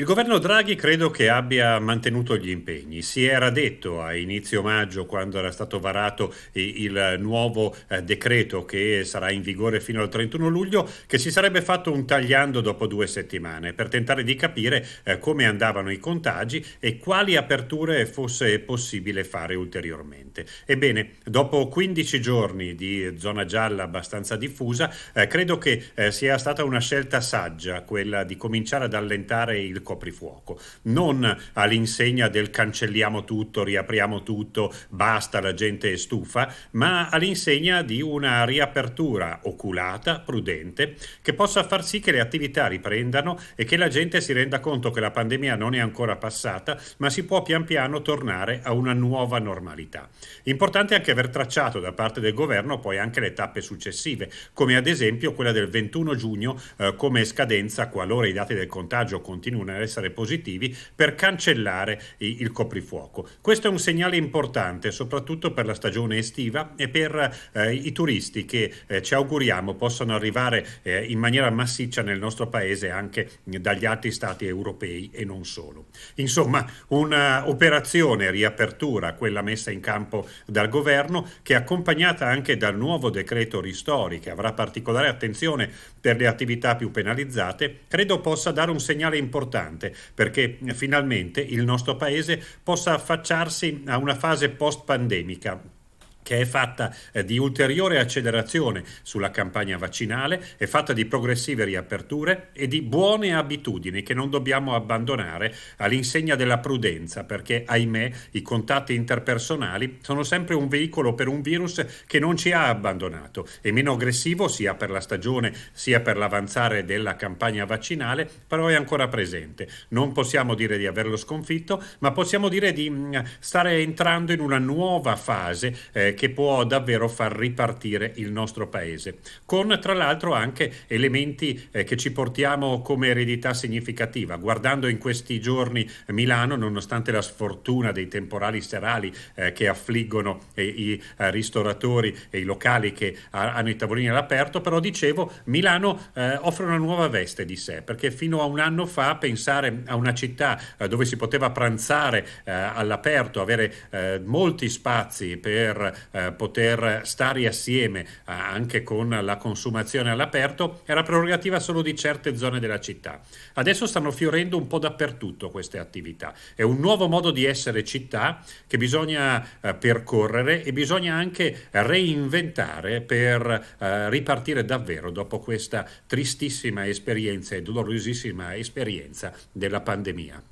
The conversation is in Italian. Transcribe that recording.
Il governo Draghi credo che abbia mantenuto gli impegni. Si era detto a inizio maggio, quando era stato varato il nuovo eh, decreto che sarà in vigore fino al 31 luglio, che si sarebbe fatto un tagliando dopo due settimane per tentare di capire eh, come andavano i contagi e quali aperture fosse possibile fare ulteriormente. Ebbene, dopo 15 giorni di zona gialla abbastanza diffusa, eh, credo che sia stata una scelta saggia quella di cominciare ad allentare il coprifuoco, non all'insegna del cancelliamo tutto, riapriamo tutto, basta, la gente è stufa, ma all'insegna di una riapertura oculata, prudente, che possa far sì che le attività riprendano e che la gente si renda conto che la pandemia non è ancora passata, ma si può pian piano tornare a una nuova normalità. Importante anche aver tracciato da parte del governo poi anche le tappe successive, come ad esempio quella del 21 giugno eh, come scadenza qualora i dati del contagio continuino a ad essere positivi per cancellare il coprifuoco. Questo è un segnale importante soprattutto per la stagione estiva e per eh, i turisti che eh, ci auguriamo possano arrivare eh, in maniera massiccia nel nostro paese anche dagli altri stati europei e non solo. Insomma, un'operazione riapertura, quella messa in campo dal governo, che accompagnata anche dal nuovo decreto ristori, che avrà particolare attenzione per le attività più penalizzate, credo possa dare un segnale importante importante perché finalmente il nostro Paese possa affacciarsi a una fase post-pandemica che è fatta eh, di ulteriore accelerazione sulla campagna vaccinale, è fatta di progressive riaperture e di buone abitudini che non dobbiamo abbandonare all'insegna della prudenza, perché ahimè i contatti interpersonali sono sempre un veicolo per un virus che non ci ha abbandonato È meno aggressivo sia per la stagione sia per l'avanzare della campagna vaccinale, però è ancora presente. Non possiamo dire di averlo sconfitto, ma possiamo dire di mm, stare entrando in una nuova fase eh, che può davvero far ripartire il nostro paese, con tra l'altro anche elementi eh, che ci portiamo come eredità significativa. Guardando in questi giorni Milano, nonostante la sfortuna dei temporali serali eh, che affliggono eh, i eh, ristoratori e i locali che ha, hanno i tavolini all'aperto, però dicevo Milano eh, offre una nuova veste di sé, perché fino a un anno fa pensare a una città dove si poteva pranzare all'aperto, avere molti spazi per eh, poter stare assieme eh, anche con la consumazione all'aperto era prerogativa solo di certe zone della città. Adesso stanno fiorendo un po' dappertutto queste attività. È un nuovo modo di essere città che bisogna eh, percorrere e bisogna anche reinventare per eh, ripartire davvero dopo questa tristissima esperienza e dolorosissima esperienza della pandemia.